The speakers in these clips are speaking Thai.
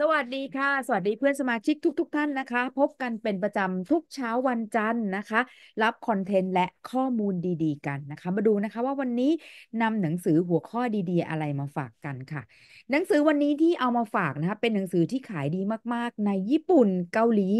สวัสดีค่ะสวัสดีเพื่อนสมาชิกทุกๆทท่านนะคะ พบกันเป็นประจำทุกเช้าวันจันทร์นะคะ รับคอนเทนต์และข้อมูลดีๆ กันนะคะ มาดูนะคะว่าวันนี้นำหนังสือหัวข้อดีๆ อะไรมาฝากกันค่ะ หนังสือวันนี้ที่เอามาฝากนะคะเป็นหนังสือที่ขายดีมากๆ ในญี่ปุ่นเกาหลี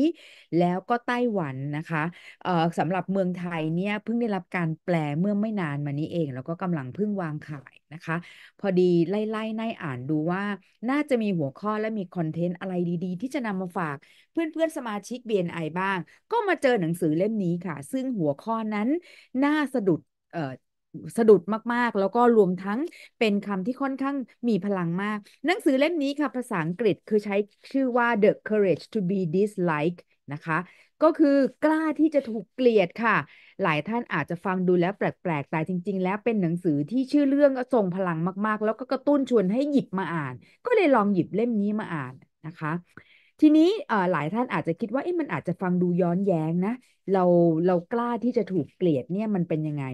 แล้วก็ไต้หวันนะคะเอ่อสำหรับเมืองไทยเนี่ยเพิ่งได้รับการแปลเมื่อไม่นานมานี้เอง แล้วก็กำลังเพิ่งวางขายนะคะ พอดีไล่ ๆ ในอ่านดูว่า น่าจะมีหัวข้อและมี คอนเทนต์ อะไรดีๆ ที่จะนำมาฝาก เพื่อน ๆ สมาชิก BNI บ้าง ก็มาเจอหนังสือเล่มนี้ ค่ะ ซึ่งหัวข้อนั้น น่าสะดุด เอ่อสะดุดมากๆ แล้วก็รวมทั้งเป็นคำที่ค่อนข้างมีพลังมาก หนังสือเล่มนี้ ค่ะภาษาอังกฤษคือใช้ชื่อว่า The Courage to Be Disliked นะคะก็คือกล้าที่จะถูกเกลียดค่ะ หลายท่านอาจจะฟังดูแล้วแปลกๆ แต่จริง ๆ แล้วเป็นหนังสือที่ชื่อเรื่องทรงพลังมาก ๆ แล้วก็กระตุ้นชวนให้หยิบมาอ่าน ก็เลยลองหยิบเล่มนี้มาอ่านนะคะ ทีนี้หลายท่านอาจจะคิดว่าเอ๊ะมันอาจจะฟังดูย้อนแย้งนะ เราเรากล้าที่จะถูกเกลียดเนี่ยมันเป็นยังไง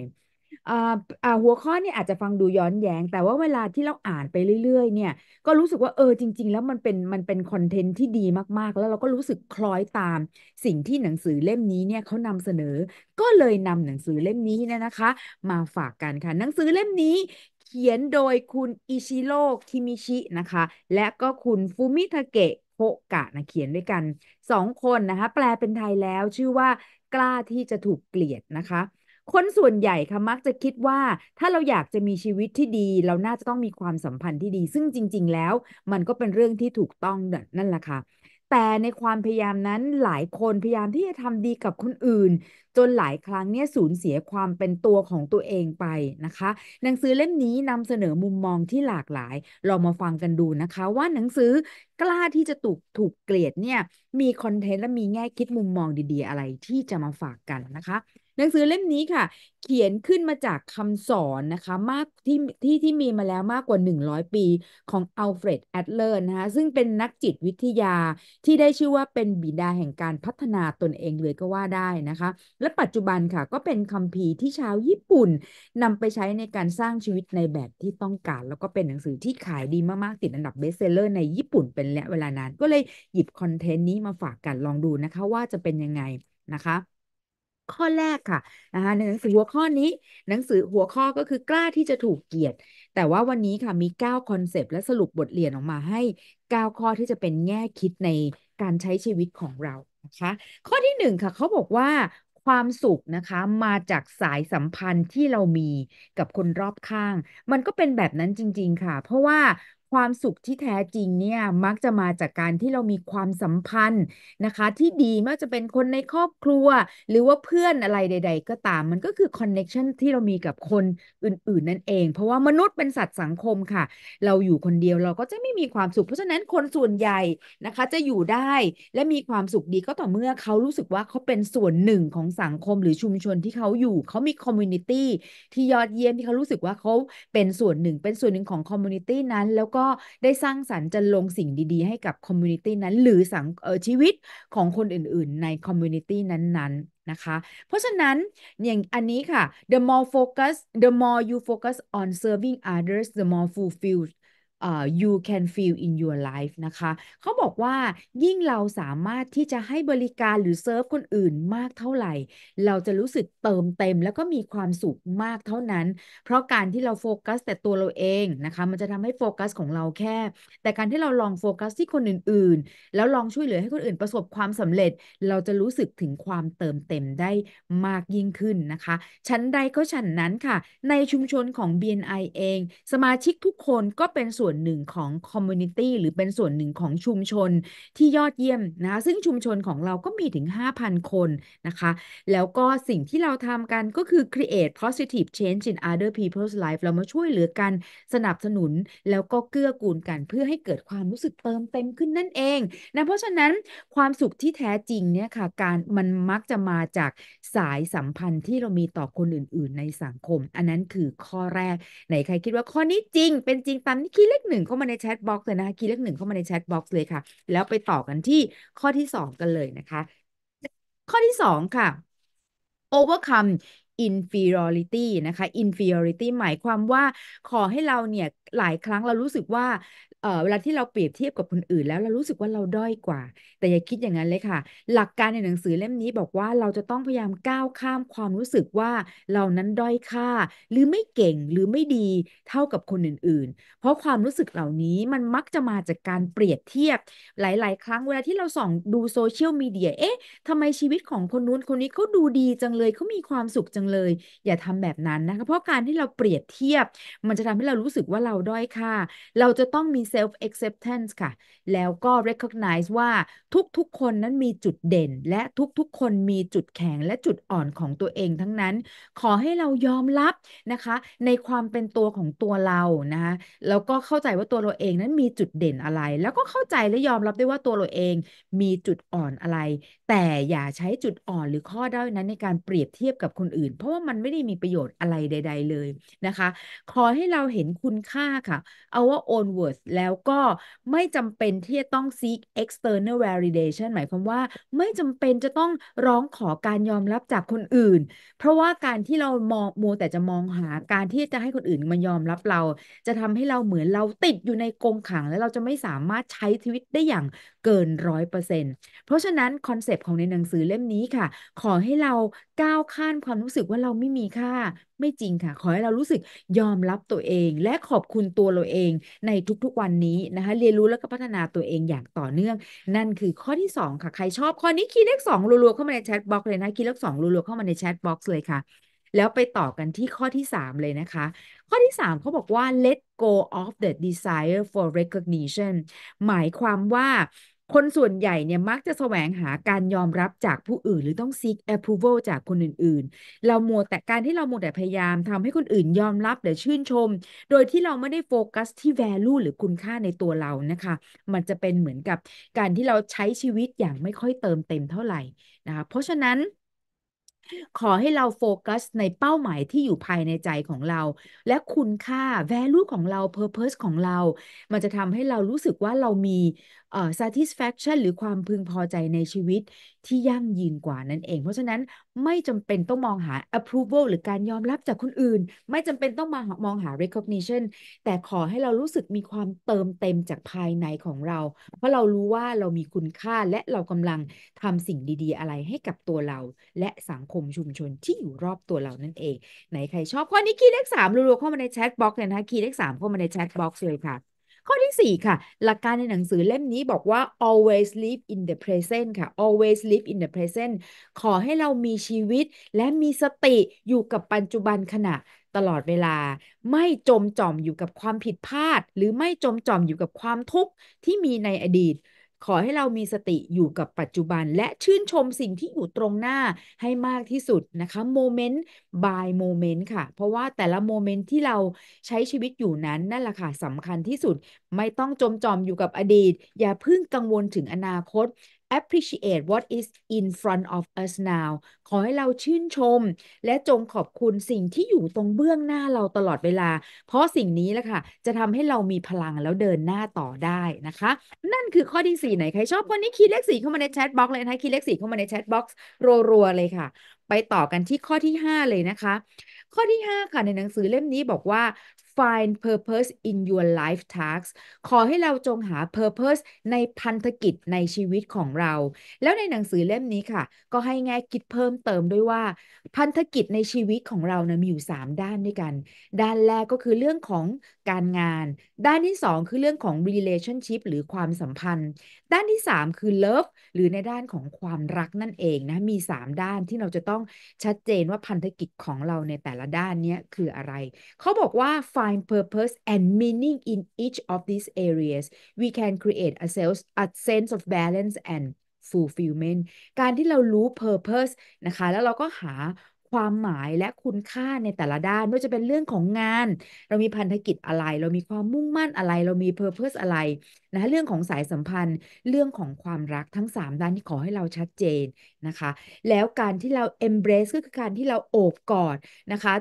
อาหัวข้อนี่อาจจะฟังดูย้อนแยง้งแต่ว่าเวลาที่เราอ่านไปเรื่อยๆเนี่ย ก็รู้สึกว่าเออจริงๆ แล้วมันเป็นมันเป็นคอนเทนต์ที่ดีมากๆ แล้วเราก็รู้สึกคล้อยตาม สิ่งที่หนังสือเล่มนี้เนี่ยเขานำเสนอ ก็เลยนำหนังสือเล่มนี้เนี่ยนะคะ มาฝากกันค่ะหนังสือเล่มนี้เขียนโดยคุณอิชิโร่คิมิชินะคะและก็คุณฟูมิทาเกะโคกะนะเขียนด้วยกันสองคนนะคะ แปลเป็นไทยแล้วชื่อว่ากล้าที่จะถูกเกลียดนะคะคนส่วนใหญ่ค่ะมักจะคิดว่าถ้าเราอยากจะมีชีวิตที่ดี เราน่าจะต้องมีความสัมพันธ์ที่ดี ซึ่งจริงๆ แล้ว มันก็เป็นเรื่องที่ถูกต้องนั่นแหละค่ะแต่ในความพยายามนั้นหลายคนพยายามที่จะทำดีกับคนอื่น จนหลายครั้งเนี่ยสูญเสียความเป็นตัวของตัวเองไปนะคะ หนังสือเล่มนี้นำเสนอมุมมองที่หลากหลายลองมาฟังกันดูนะคะ ว่าหนังสือกล้าที่จะถูกถูกเกลียดเนี่ยมีคอนเทนต์และมีแง่คิดมุมมองดี ๆ อะไร ที่จะมาฝากกันนะคะหนังสือเล่มนี้ค่ะ เขียนขึ้นมาจากคำสอนนะคะมากที่ที่ที่มีมาแล้วมากกว่า 100 ปี ของอัลเฟรดแอดเลอร์นะคะ ซึ่งเป็นนักจิตวิทยาที่ได้ชื่อว่าเป็นบิดาแห่งการพัฒนาตนเองเลยก็ว่าได้นะคะ และปัจจุบันค่ะก็เป็นคำพภีที่ชาวญี่ปุ่นนำไปใช้ในการสร้างชีวิตในแบบที่ต้องการ แล้วก็เป็นหนังสือที่ขายดีมากๆติดอันดับเบสเซลเลอร์ในญี่ปุ่น เป็นะเวลานานก็เลยหยิบคอนเทนต์นี้มาฝากกันลองดูนะคะว่าจะเป็นยังไงนะคะข้อแรกค่ะนะคะในหนังสือหัวข้อนี้หนังสือหัวข้อก็คือกล้าที่จะถูกเกียดแต่ว่าวันนี้ค่ะมี9คอนเซปต์และสรุปบทเรียนออกมาให้9ข้อที่จะเป็นแง่คิดในการใช้ชีวิตของเรานะคะ ข้อที่1ค่ะเขาบอกว่าความสุขนะคะมาจากสายสัมพันธ์ที่เรามีกับคนรอบข้าง มันก็เป็นแบบนั้นจริง ๆ ค่ะ เพราะว่าความสุขที่แท้จริงเนี่ยมักจะมาจากการที่เรามีความสัมพันธ์นะคะที่ดีไม่ว่าจะเป็นคนในครอบครัวหรือว่าเพื่อนอะไรใดๆก็ตามมันก็คือคอนเน็ชันที่เรามีกับคนอื่นๆนั่นเอง เพราะว่ามนุษย์เป็นสัตว์สังคมค่ะ เราอยู่คนเดียวเราก็จะไม่มีความสุข เพราะฉะนั้นคนส่วนใหญ่นะคะจะอยู่ได้และมีความสุขดีก็ต่อเมื่อเขารู้สึกว่าเขาเป็นส่วนหนึ่งของสังคมหรือชุมชนที่เขาอยู่ เขามีคอมมูนิตี้ที่ยอดเยี่ยมที่เขารู้สึกว่าเขาเป็นส่วนหนึ่ง เป็นส่วนหนึ่งของคอมมูนิตี้นั้นแล้วก็็ได้สร้างสรรค์จะลงสิ่งดีๆ ให้กับคอมมูนิตี้นั้น หรือสังเออชีวิตของคนอื่นๆในคอมมูนิตี้นั้นๆนะคะเพราะฉะนั้นอย่างอันนี้ค่ะ the more focus the more you focus on serving others the more fulfilled you can feel in your life นะคะ เขาบอกว่ายิ่งเราสามารถที่จะให้บริการหรือเซิร์ฟคนอื่นมากเท่าไหร่ เราจะรู้สึกเติมเต็ม แล้วก็มีความสุขมากเท่านั้น เพราะการที่เราโฟกัสแต่ตัวเราเองนะคะ มันจะทำให้โฟกัส ของเราแค่แต่การที่เราลองโฟกัสที่คนอื่นๆ แล้วลองช่วยเหลือให้คนอื่นประสบความสำเร็จ เราจะรู้สึกถึงความเติมเต็มได้มากยิ่งขึ้นนะคะ ชั้นใดก็ชั้นนั้นค่ะ ในชุมชนของ BNI เอง สมาชิกทุกคนก็เป็นส่วนนหนึ่งของคอมมูนิตี้หรือเป็นส่วนหนึ่งของชุมชนที่ยอดเยี่ยมนะคะซึ่งชุมชนของเราก็มีถึง 5,000 คนนะคะ แล้วก็สิ่งที่เราทำกันก็คือ create positive change in other people's life เรามาช่วยเหลือกันสนับสนุนแล้วก็เกื้อกูลกันเพื่อให้เกิดความรู้สึกเติมเต็มขึ้นนั่นเองนะเพราะฉะนั้นความสุขที่แท้จริงเนี่ยค่ะ การมันมักจะมาจากสายสัมพันธ์ที่เรามีต่อคนอื่น ๆในสังคม อันนั้นคือข้อแรกไหนใครคิดว่าข้อนี้จริงเป็นจริงตามที่คิดเล็กขหนึ่งเข้ามาในแชทบ็อกซ์เลยนะคะคีย์เลขหนึ่งเข้ามาในแชทบ็อกซ์เลยค่ะ แล้วไปต่อกันที่ข้อที่สองกันเลยนะคะ ข้อที่สองค่ะ overcome inferiority นะคะ inferiority หมายความว่าขอให้เราเนี่ยหลายครั้งเรารู้สึกว่าเออเวลาที่เราเปรียบเทียบกับคนอื่น แล้วเรารู้สึกว่าเราด้อยกว่าแต่อย่าคิดอย่างนั้นเลยค่ะ หลักการในหนังสือเล่มนี้บอกว่าเราจะต้องพยายามก้าวข้ามความรู้สึกว่าเรานั้นด้อยค่า หรือไม่เก่งหรือไม่ดีเท่ากับคนอื่นๆเพราะความรู้สึกเหล่านี้มันมักจะมาจากการเปรียบเทียบ หลาย ๆ ครั้งเวลาที่เราส่องดูโซเชียลมีเดียเอ๊ะทำไมชีวิตของคนนู้นคนนี้เขาดูดีจังเลยเขามีความสุขจังเลย อย่าทำแบบนั้นนะคะเพราะการที่เราเปรียบเทียบ มันจะทำให้เรารู้สึกว่าเราด้อยค่าเราจะต้องมี self acceptance ค่ะ แล้วก็ recognize ว่าทุกๆ คนนั้นมีจุดเด่น และทุกๆ คนมีจุดแข็งและจุดอ่อนของตัวเองทั้งนั้น ขอให้เรายอมรับนะคะ ในความเป็นตัวของตัวเรา นะคะแล้วก็เข้าใจว่าตัวเราเองนั้นมีจุดเด่นอะไร แล้วก็เข้าใจและยอมรับได้ว่าตัว เราเองมีจุดอ่อนอะไร แต่อย่าใช้จุดอ่อนหรือข้อด้อยนั้นในการเปรียบเทียบกับคนอื่น เพราะว่ามันไม่ได้มีประโยชน์อะไรใดๆเลยนะคะ ขอให้เราเห็นคุณค่าากค่ะ our own worth แล้วก็ไม่จำเป็นที่จะต้อง seek external validation หมายความว่าไม่จำเป็นจะต้องร้องขอการยอมรับจากคนอื่น เพราะว่าการที่เรามองมัวแต่จะมองหาการที่จะให้คนอื่นมายอมรับเราจะทำให้เราเหมือนเราติดอยู่ในกรงขังแล้วเราจะไม่สามารถใช้ชีวิตได้อย่างเกินร้อยเปอร์เซ็นต์เพราะฉะนั้นคอนเซปต์ของในหนังสือเล่มนี้ค่ะ ขอให้เราก้าวข้ามความรู้สึกว่าเราไม่มีค่า ไม่จริงค่ะ ขอให้เรารู้สึกยอมรับตัวเอง และขอบคุณตัวเราเองในทุกๆวันนี้นะคะ เรียนรู้แล้วก็พัฒนาตัวเองอย่างต่อเนื่อง นั่นคือข้อที่ 2 ค่ะใครชอบข้อนี้ คีย์เลขสองรัวๆเข้ามาในแชทบ็อกซ์เลยนะคีย์เลขสองรัวๆเข้ามาในแชทบ็อกซ์เลยค่ะ แล้วไปต่อกันที่ข้อที่ 3 เลยนะคะ ข้อที่ 3เขาบอกว่า let go of the desire for recognition หมายความว่าคนส่วนใหญ่เนี่ยมักจะแสวงหาการยอมรับจากผู้อื่น หรือต้อง seek approval จากคนอื่น ๆ เราโมวแต่การที่เรามวแต่พยายามทำให้คนอื่นยอมรับหรือชื่นชม โดยที่เราไม่ได้โฟกัสที่ value หรือคุณค่าในตัวเรานะคะ มันจะเป็นเหมือนกับการที่เราใช้ชีวิตอย่างไม่ค่อยเติมเต็มเท่าไหร่นะคะ เพราะฉะนั้นขอให้เราโฟกัสในเป้าหมายที่อยู่ภายในใจของเรา และคุณค่า value ของเรา purpose ของเรามันจะทำให้เรารู้สึกว่าเรามี satisfaction หรือความพึงพอใจในชีวิตที่ยั่งยืนกว่านั่นเอง เพราะฉะนั้นไม่จำเป็นต้องมองหา approval หรือการยอมรับจากคนอื่น ไม่จำเป็นต้องมามองหา recognition แต่ขอให้เรารู้สึกมีความเติมเต็มจากภายในของเรา เพราะเรารู้ว่าเรามีคุณค่าและเรากำลังทำสิ่งดี ๆ อะไรให้กับตัวเรา และสังคมคมชุมชนที่อยู่รอบตัว เรา นั่นเอง ไหนใคร ชอบข้อนี้คีย์เลขสามรัวๆเข้า มาใน แชทบ็อกซ์เลยนะคะคีย์เลขสามเข้ามาในแชทบ็อกซ์เลยค่ะ ข้อที่4ค่ะ หลักการในหนังสือเล่ม นี้บอกว่า always live in the present ค่ะ always live in the present ขอให้เรามีชีวิตและมีสติอยู่กับปัจจุบันขณะตลอดเวลาไม่จมจอม อยู่กับความผิดพลาด หรือไม่จมจอมอยู่กับความทุกข์ที่มีในอดีตขอให้เรามีสติอยู่กับปัจจุบัน และชื่นชมสิ่งที่อยู่ตรงหน้าให้มากที่สุดนะคะโมเมนต์ by โมเมนต์ค่ะ เพราะว่าแต่ละโมเมนต์ที่เราใช้ชีวิตอยู่นั้นนั่นแหละค่ะสำคัญที่สุด ไม่ต้องจมจอมอยู่กับอดีต อย่าพึ่งกังวลถึงอนาคต appreciate what is in front of us now ขอให้เราชื่นชม และจงขอบคุณสิ่งที่อยู่ตรงเบื้องหน้าเราตลอดเวลา เพราะสิ่งนี้แหละค่ะ จะทำให้เรามีพลังแล้วเดินหน้าต่อได้นะคะ นั่นคือข้อที่4ไหน ใครชอบวันนี้คีย์เลขสีเข้ามาในแชทบ็อกซ์เลยนะคะคีย์เลขสีเข้ามาในแชทบ็อกซ์รัวๆ เลยค่ะ ไปต่อกันที่ข้อที่ 5 เลยนะคะ ข้อที่ 5 ค่ะในหนังสือเล่มนี้บอกว่า find purpose in your life task s ขอให้เราจงหา purpose ในพันธกิจในชีวิตของเรา แล้วในหนังสือเล่มนี้ค่ะ ก็ให้แง่คิดเพิ่มเติมด้วยว่า พันธกิจในชีวิตของเรานะมีอยู่ 3 ด้านด้วยกัน ด้านแรกก็คือเรื่องของการงาน ด้านที่ 2 คือเรื่องของ relationship หรือความสัมพันธ์ ด้านที่ 3 คือ love หรือในด้านของความรักนั่นเองนะ มี 3 ด้านที่เราจะต้องชัดเจนว่าพันธกิจของเราในแต่ละด้านนี้คืออะไร เขาบอกว่า find purpose and meaning in each of these areas we can create a s e l s a sense of balance and fulfillment การที่เรารู้ purpose นะคะแล้วเราก็หาความหมายและคุณค่าในแต่ละด้านไม่ว่าจะเป็นเรื่องของงาน เรามีพันธกิจอะไร เรามีความมุ่งมั่นอะไร เรามีเพอร์เพสอะไรนะเรื่องของสายสัมพันธ์เรื่องของความรักทั้ง 3 ด้านที่ขอให้เราชัดเจนนะคะ แล้วการที่เรา embrace ก็คือการที่เราโอบกอดนะคะ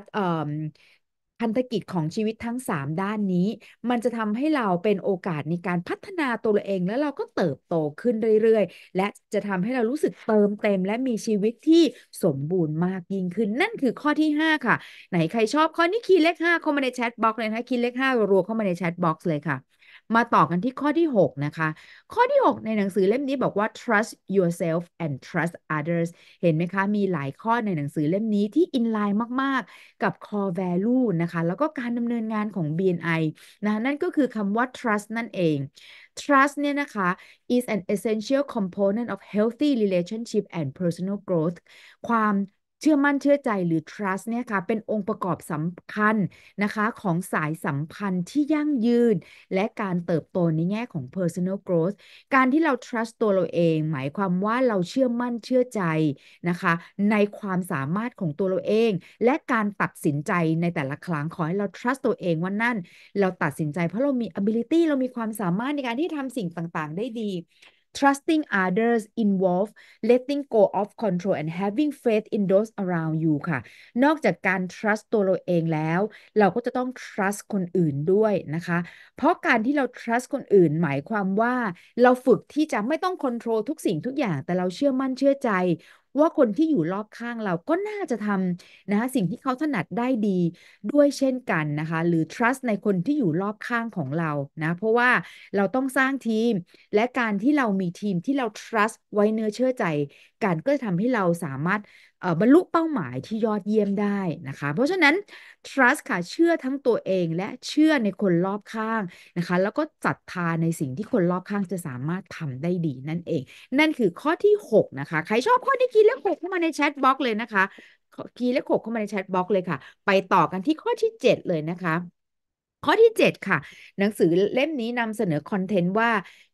พันธกิจของชีวิตทั้ง 3 ด้านนี้ มันจะทำให้เราเป็นโอกาสในการพัฒนาตัวเองแล้วเราก็เติบโตขึ้นเรื่อยๆ และจะทำให้เรารู้สึกเติมเต็มและมีชีวิตที่สมบูรณ์มากยิ่งขึ้นนั่นคือข้อที่ 5 ค่ะ ไหนใครชอบข้อนี้คีย์เลข5เข้ามาในแชทบ็อกซ์เลยนะคะคีย์เลข 5รัวเข้ามาในแชทบ็อกซ์เลยค่ะมาต่อกันที่ข้อที่ 6 นะคะ ข้อที่ 6 ในหนังสือเล่มนี้บอกว่า trust yourself and trust others เห็นไหมคะ มีหลายข้อในหนังสือเล่มนี้ที่ inline มาก ๆ กับ core value นะคะแล้วก็การดำเนินงานของ BNI นะนั่นก็คือคำว่า trust นั่นเอง Trust เนี่ยนะคะ is an essential component of healthy relationship and personal growth ความชื่อมั่นเชื่อใจหรือ trust เนี่ยค่ะเป็นองค์ประกอบสำคัญนะคะของสายสัมพันธ์ที่ยั่งยืน และการเติบโตในแง่ของ personal growth การที่เรา trust ตัวเราเอง หมายความว่าเราเชื่อมั่นเชื่อใจนะคะ ในความสามารถของตัวเราเอง และการตัดสินใจในแต่ละครั้งขอให้เรา trust ตัวเองว่านั่น เราตัดสินใจเพราะเรามี ability เรามีความสามารถในการที่ทำสิ่งต่าง ๆ ได้ดี trusting others involve letting go of control and having faith in those around you ค่ะนอกจากการ trust ตัวเราเองแล้ว เราก็จะต้อง trust คนอื่นด้วยนะคะ เพราะการที่เรา trust คนอื่นหมายความว่า เราฝึกที่จะไม่ต้อง control ทุกสิ่งทุกอย่างแต่เราเชื่อมั่นเชื่อใจว่าคนที่อยู่รอบข้างเราก็น่าจะทำนะคะสิ่งที่เขาถนัดได้ดีด้วยเช่นกันนะคะ หรือ trust ในคนที่อยู่รอบข้างของเรานะ เพราะว่าเราต้องสร้างทีมและการที่เรามีทีมที่เรา trust ไว้เนื้อเชื่อใจกันก็จะทำให้เราสามารถบรรลุเป้าหมายที่ยอดเยี่ยมได้นะคะ เพราะฉะนั้น trust ค่ะ เชื่อทั้งตัวเองและเชื่อในคนรอบข้างนะคะ แล้วก็ศรัทธาในสิ่งที่คนรอบข้างจะสามารถทำได้ดีนั่นเอง นั่นคือข้อที่ 6 นะคะ ใครชอบข้อนี้กีเลขหกเข้ามาในแชทบล็อกเลยนะคะกีเลขหกเข้ามาในแชทบล็อกเลยค่ะ ไปต่อกันที่ข้อที่ 7 เลยนะคะข้อที่ 7 ค่ะ หนังสือเล่มนี้นำเสนอคอนเทนต์ว่า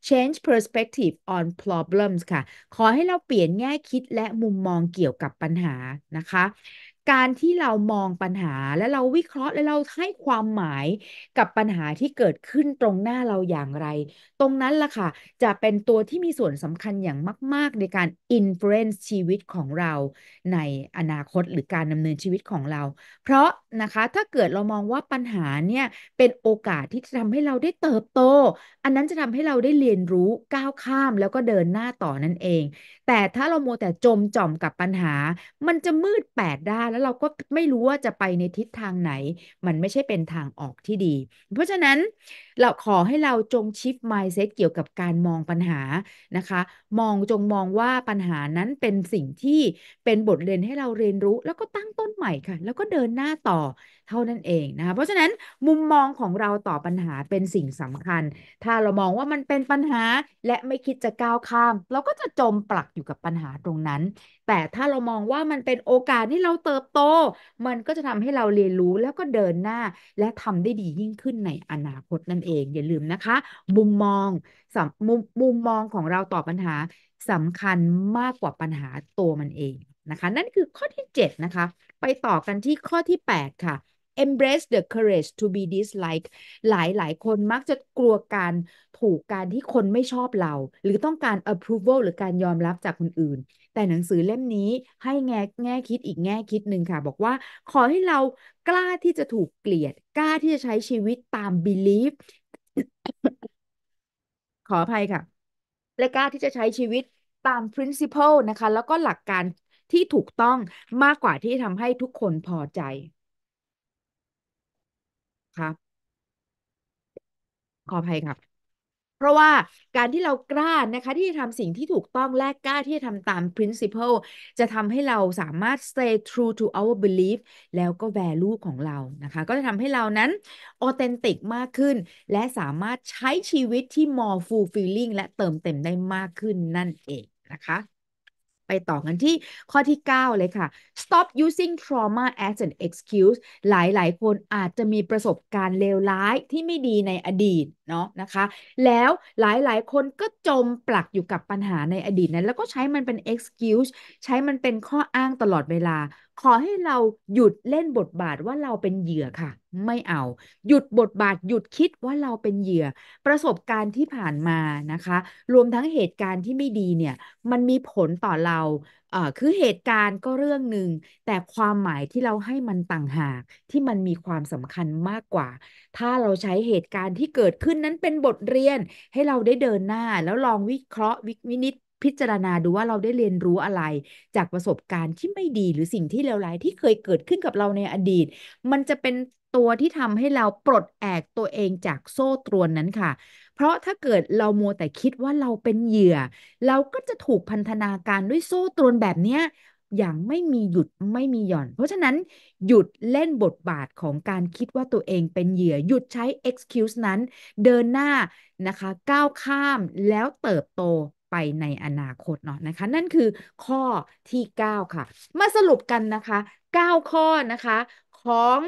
change perspective on problems ค่ะ ขอให้เราเปลี่ยนแง่คิดและมุมมองเกี่ยวกับปัญหานะคะการที่เรามองปัญหาและเราวิเคราะห์และเราให้ความหมายกับปัญหาที่เกิดขึ้นตรงหน้าเราอย่างไร ตรงนั้นล่ะค่ะ จะเป็นตัวที่มีส่วนสำคัญอย่างมาก ๆในการอิมเพรสชีวิตของเราในอนาคตหรือการดำเนินชีวิตของเรา เพราะนะคะถ้าเกิดเรามองว่าปัญหาเนี่ยเป็นโอกาสที่จะทำให้เราได้เติบโต อันนั้นจะทำให้เราได้เรียนรู้ก้าวข้ามแล้วก็เดินหน้าต่อนั่นเอง แต่ถ้าเราโมแต่จมจอมกับปัญหา มันจะมืดแปดด้านแล้วเราก็ไม่รู้ว่าจะไปในทิศทางไหน มันไม่ใช่เป็นทางออกที่ดี เพราะฉะนั้นเราขอให้เราจงชิฟต์ยเซ็ตเกี่ยวกับการมองปัญหานะคะ มองจงมองว่าปัญหานั้นเป็นสิ่งที่เป็นบทเรียนให้เราเรียนรู้แล้วก็ตั้งต้นใหม่ค่ะแล้วก็เดินหน้าต่อเท่านั้นเองนะคะเพราะฉะนั้นมุมมองของเราต่อปัญหาเป็นสิ่งสำคัญ ถ้าเรามองว่ามันเป็นปัญหาและไม่คิดจะก้าวข้ามเราก็จะจมปลักอยู่กับปัญหาตรงนั้น แต่ถ้าเรามองว่ามันเป็นโอกาสที่เราเติบโต มันก็จะทำให้เราเรียนรู้แล้วก็เดินหน้าและทำได้ดียิ่งขึ้นในอนาคตนั่นเองเองอย่าลืมนะคะ มุมมองมุมมุมมองของเราต่อปัญหาสำคัญมากกว่าปัญหาตัวมันเองนะคะ นั่นคือข้อที่ 7 นะคะ ไปต่อกันที่ข้อที่ 8 ค่ะ embrace the courage to be disliked หลายหลายคนมักจะกลัวการถูกการที่คนไม่ชอบเรา หรือต้องการ approval หรือการยอมรับจากคนอื่น แต่หนังสือเล่มนี้ให้แง่แง่คิดอีกแง่คิดหนึ่งค่ะ บอกว่าขอให้เรากล้าที่จะถูกเกลียด กล้าที่จะใช้ชีวิตตาม belief ขออภัยค่ะ และกล้าที่จะใช้ชีวิตตาม principle นะคะ แล้วก็หลักการที่ถูกต้องมากกว่าที่ทำให้ทุกคนพอใจ ครับ ขออภัยครับเพราะว่าการที่เรากล้านะคะ ที่จะทำสิ่งที่ถูกต้องและกล้าที่จะทำตาม principle จะทำให้เราสามารถ stay true to our belief แล้วก็ value ของเรานะคะ ก็จะทำให้เรานั้น authentic มากขึ้น และสามารถใช้ชีวิตที่ more fulfilling และเติมเต็มได้มากขึ้นนั่นเองนะคะ ไปต่อกันที่ข้อที่ 9 เลยค่ะ stop using trauma as an excuse หลายๆ คนอาจจะมีประสบการณ์เลวร้ายที่ไม่ดีในอดีตเนาะนะคะแล้วหลาย ๆ คนก็จม ปลักอยู่กับปัญหาในอดีตนั้น แล้วก็ใช้มันเป็น excuse ใช้มันเป็นข้ออ้างตลอดเวลา ขอให้เราหยุดเล่นบทบาทว่าเราเป็นเหยื่อค่ะ ไม่เอา หยุดบทบาทหยุดคิดว่าเราเป็นเหยื่อ ประสบการณ์ที่ผ่านมานะคะรวมทั้งเหตุการณ์ที่ไม่ดีเนี่ยมันมีผลต่อเราเอ่อคือเหตุการณ์ก็เรื่องหนึ่งแต่ความหมายที่เราให้มันต่างหากที่มันมีความสำคัญมากกว่า ถ้าเราใช้เหตุการณ์ที่เกิดขึ้นนั้นเป็นบทเรียนให้เราได้เดินหน้า แล้วลองวิเคราะห์วิวินิจพิจารณาดูว่าเราได้เรียนรู้อะไร จากประสบการณ์ที่ไม่ดีหรือสิ่งที่เลวร้ายที่เคยเกิดขึ้นกับเราในอดีต มันจะเป็นตัวที่ทำให้เราปลดแอกตัวเองจากโซ่ตรวนนั้นค่ะเพราะถ้าเกิดเรามัวแต่คิดว่าเราเป็นเหยื่อ เราก็จะถูกพันธนาการด้วยโซ่ตรวนแบบเนี้ย อย่างไม่มีหยุดไม่มีหย่อน เพราะฉะนั้นหยุดเล่นบทบาทของการคิดว่าตัวเองเป็นเหยื่อหยุดใช้ excuse นั้น เดินหน้านะคะก้าวข้ามแล้วเติบโตไปในอนาคตเนาะนะคะนั่นคือข้อที่ 9 ค่ะ มาสรุปกันนะคะ 9 ข้อนะคะ ของ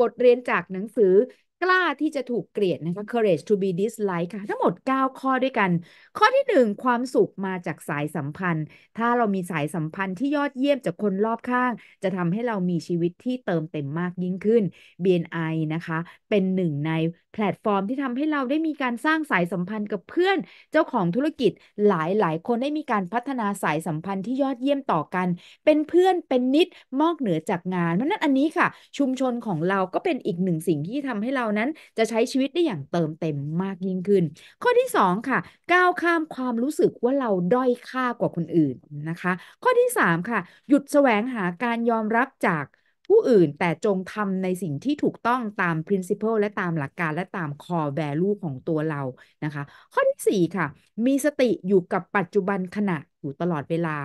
บทเรียนจากหนังสือกล้าที่จะถูกเกลียดนะคะ courage to be disliked ค่ะ ทั้งหมด 9 ข้อด้วยกัน ข้อที่ 1 ความสุขมาจากสายสัมพันธ์ ถ้าเรามีสายสัมพันธ์ที่ยอดเยี่ยมจากคนรอบข้าง จะทำให้เรามีชีวิตที่เติมเต็มมากยิ่งขึ้น BNI นะคะเป็นหนึ่งในแพลตฟอร์มที่ทำให้เราได้มีการสร้างสายสัมพันธ์กับเพื่อนเจ้าของธุรกิจหลายหลายคนได้มีการพัฒนาสายสัมพันธ์ที่ยอดเยี่ยมต่อกัน เป็นเพื่อนเป็นนิดมอกเหนือจากงานเพราะนั้นอันนี้ค่ะ ชุมชนของเราก็เป็นอีกหนึ่งสิ่งที่ทำให้เรานั้น จะใช้ชีวิตได้อย่างเติมเต็มมากยิ่งขึ้น ข้อที่ 2 ค่ะ ก้าวข้ามความรู้สึกว่าเรา ด้อยค่ากว่าคนอื่นนะคะ ข้อที่ 3 ค่ะ หยุดแสวงหาการยอมรับจากผู้อื่น แต่จงทำในสิ่งที่ถูกต้องตาม principle และตามหลักการและตาม core value ของตัวเรา นะคะ ข้อที่ 4 ค่ะ มีสติอยู่กับปัจจุบันขณะอยู่ตลอดเวลา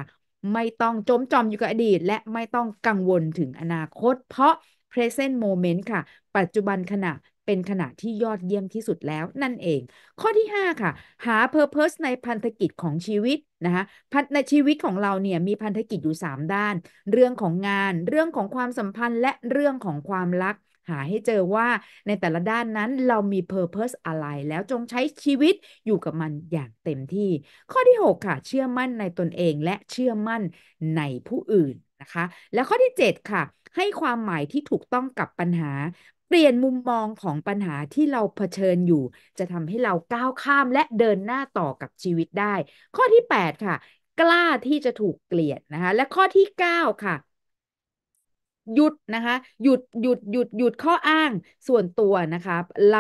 ไม่ต้องจมจอมอยู่กับอดีต และไม่ต้องกังวลถึงอนาคต เพราะ present moment ค่ะ ปัจจุบันขณะเป็นขณะที่ยอดเยี่ยมที่สุดแล้วนั่นเอง ข้อที่ 5 ค่ะหา Purpose ในพันธกิจของชีวิตนะคะในชีวิตของเราเนี่ยมีพันธกิจอยู่ 3 ด้าน เรื่องของงาน เรื่องของความสัมพันธ์ และเรื่องของความรักหาให้เจอว่าในแต่ละด้านนั้นเรามี Purpose อะไรแล้วจงใช้ชีวิตอยู่กับมันอย่างเต็มที่ ข้อที่ 6 ค่ะ เชื่อมั่นในตนเองและเชื่อมั่นในผู้อื่นนะคะ และข้อที่ 7 ค่ะ ให้ความหมายที่ถูกต้องกับปัญหาเปลี่ยนมุมมองของปัญหาที่เราเผชิญอยู่ จะทำให้เราก้าวข้ามและเดินหน้าต่อกับชีวิตได้ ข้อที่8ค่ะ กล้าที่จะถูกเกลียดนะคะและข้อที่ 9 ค่ะ หยุดนะคะหยุดหยุดหยุดหยุดข้ออ้างส่วนตัวนะคะเรา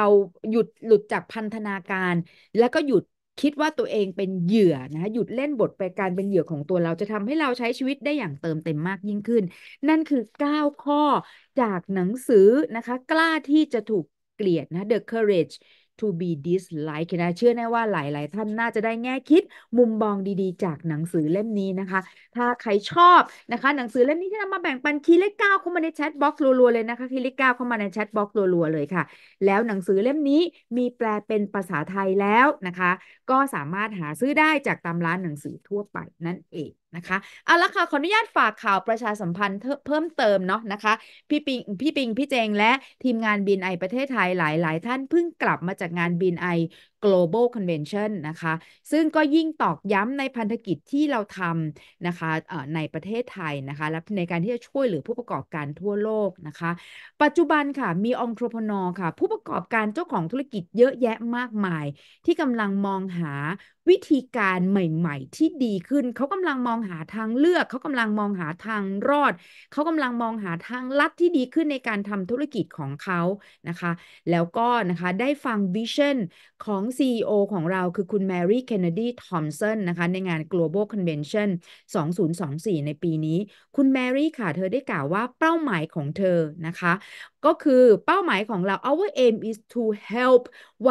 หยุดหลุดจากพันธนาการ แล้วก็หยุดคิดว่าตัวเองเป็นเหยื่อนะคะหยุดเล่นบทไปการเป็นเหยื่อของตัวเราจะทำให้เราใช้ชีวิตได้อย่างเติมเต็มมากยิ่งขึ้น นั่นคือ 9 ข้อ จากหนังสือนะคะกล้าที่จะถูกเกลียดนะ The Courage to be disliked นะเชื่อ แน่ว่าหลายๆท่าน น่าจะได้แง่คิด มุมมองดีๆ จากหนังสือเล่มนี้นะคะ ถ้าใครชอบนะคะหนังสือเล่มนี้ที่นำมาแบ่งปันคีเลขเก้าเข้ามาในแชทบ็อกซ์รัว ๆ เลยนะคะคีเลขเก้าเข้ามาในแชทบ็อกซ์รัวๆเลยค่ะ แล้วหนังสือเล่มนี้มีแปลเป็นภาษาไทยแล้วนะคะ ก็สามารถหาซื้อได้จากตามร้านหนังสือทั่วไป นั่นเองนะคะเอาละค่ะขออนุญาตฝากข่าวประชาสัมพันธ์เพิ่มเติมเนาะนะคะพี่ปิงพี่ปิงพี่เจงและทีมงานบินไอประเทศไทยหลายหลายท่านเพิ่งกลับมาจากงานบินไอ global convention นะคะ ซึ่งก็ยิ่งตอกย้ำในพันธกิจที่เราทำนะคะในประเทศไทยนะคะและในการที่จะช่วยเหลือผู้ประกอบการทั่วโลกนะคะ ปัจจุบันค่ะมีองค์ประกอบค่ะ ผู้ประกอบการเจ้าของธุรกิจเยอะแยะมากมาย ที่กำลังมองหาวิธีการใหม่ ๆ ที่ดีขึ้นเขากำลังมองหาทางเลือกเขากำลังมองหาทางรอดเขากำลังมองหาทางลัดที่ดีขึ้นในการทำธุรกิจของเขานะคะ แล้วก็นะคะได้ฟังวิชั่นของ CEO ของเราคือคุณแมรี่เคนเนดีทอมสันนะคะ ในงาน Global Convention 2024 ในปีนี้ คุณแมรี่ค่ะ เธอได้กล่าวว่าเป้าหมายของเธอนะคะก็คือเป้าหมายของเรา our aim is to help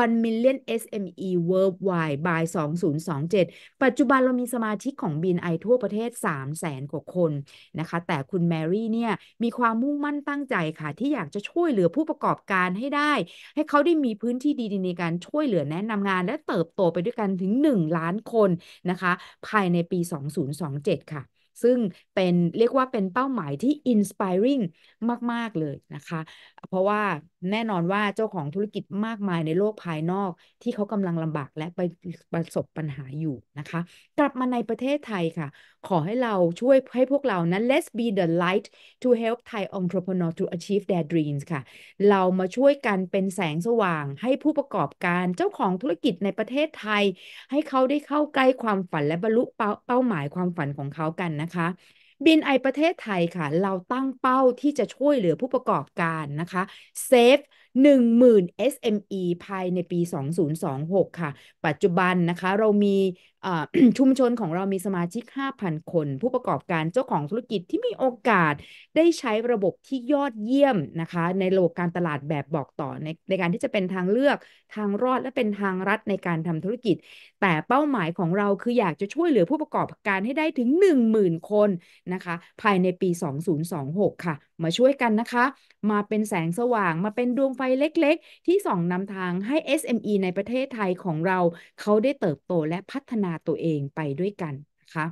1 million SME worldwide by 2027 ปัจจุบันเรามีสมาชิกของ BNI ทั่วประเทศ 3 0 0แสนกว่าคนนะคะ แต่คุณแมรี่เนี่ยมีความมุ่งมั่นตั้งใจค่ะที่อยากจะช่วยเหลือผู้ประกอบการให้ได้ ให้เขาได้มีพื้นที่ดีๆในการช่วยเหลือแนะนำงานและเติบโตไปด้วยกันถึง 1 ล้านคนนะคะ ภายในปี 2027 ค่ะซึ่งเป็นเรียกว่าเป็นเป้าหมายที่ inspiring มากๆเลยนะคะ เพราะว่าแน่นอนว่าเจ้าของธุรกิจมากมายในโลกภายนอก ที่เขากำลังลำบากและไปประสบปัญหาอยู่นะคะ กลับมาในประเทศไทยค่ะ ขอให้เราช่วยให้พวกเรานะ let's be the light to help Thai entrepreneur to achieve their dreams ค่ะ เรามาช่วยกันเป็นแสงสว่างให้ผู้ประกอบการเจ้าของธุรกิจในประเทศไทย ให้เขาได้เข้าใกล้ความฝันและบรรลุเป้าหมายความฝันของเขากันะคะ บินไอประเทศไทยค่ะ เราตั้งเป้าที่จะช่วยเหลือผู้ประกอบการนะคะเซฟ10,000 SME ภายในปี 2026 ค่ะ ปัจจุบันนะคะเรามีชุมชนของเรามีสมาชิก 5,000 คน ผู้ประกอบการเจ้าของธุรกิจที่มีโอกาสได้ใช้ระบบที่ยอดเยี่ยมนะคะในระบบการตลาดแบบบอกต่อในในการที่จะเป็นทางเลือกทางรอดและเป็นทางรัฐในการทำธุรกิจ แต่เป้าหมายของเราคืออยากจะช่วยเหลือผู้ประกอบการให้ได้ถึง 10,000 คนนะคะ ภายในปี 2026 ค่ะ มาช่วยกันนะคะ มาเป็นแสงสว่างมาเป็นดวงไฟเล็กๆ ที่ส่องนำทางให้ SME ในประเทศไทยของเราเขาได้เติบโตและพัฒนาาตัวเองไปด้วยกัน นะคะ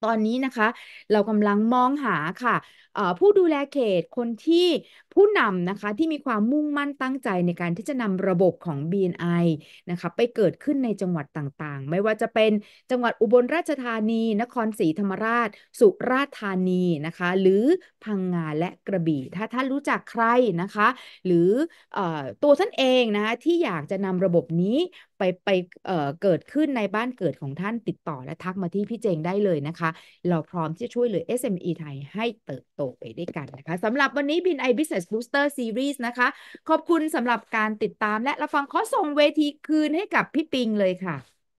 ตอนนี้นะคะ เรากำลังมองหาค่ะผู้ดูแลเขตคนที่ผู้นำนะคะที่มีความมุ่งมั่นตั้งใจในการที่จะนำระบบของ BNI นะคะ ไปเกิดขึ้นในจังหวัดต่างๆ ไม่ว่าจะเป็นจังหวัดอุบลราชธานี นครศรีธรรมราช สุราษฎร์ธานีนะคะ หรือพังงาและกระบี่ ถ้าท่านรู้จักใครนะคะ หรืออตัวท่านเองนะคะที่อยากจะนำระบบนี้ไปไปเเกิดขึ้นในบ้านเกิดของท่านติดต่อและทักมาที่พี่เจงได้เลยนะคะ เราพร้อมที่ จะช่วยเหลือ SME ไทยให้เติบโตไปได้วยกันนะคะสำหรับวันนี้บินไอ Business Booster Series นะคะ ขอบคุณสำหรับการติดตามและรับฟังขอส่งเวทีคืนให้กับพี่ปิงเลยค่ะ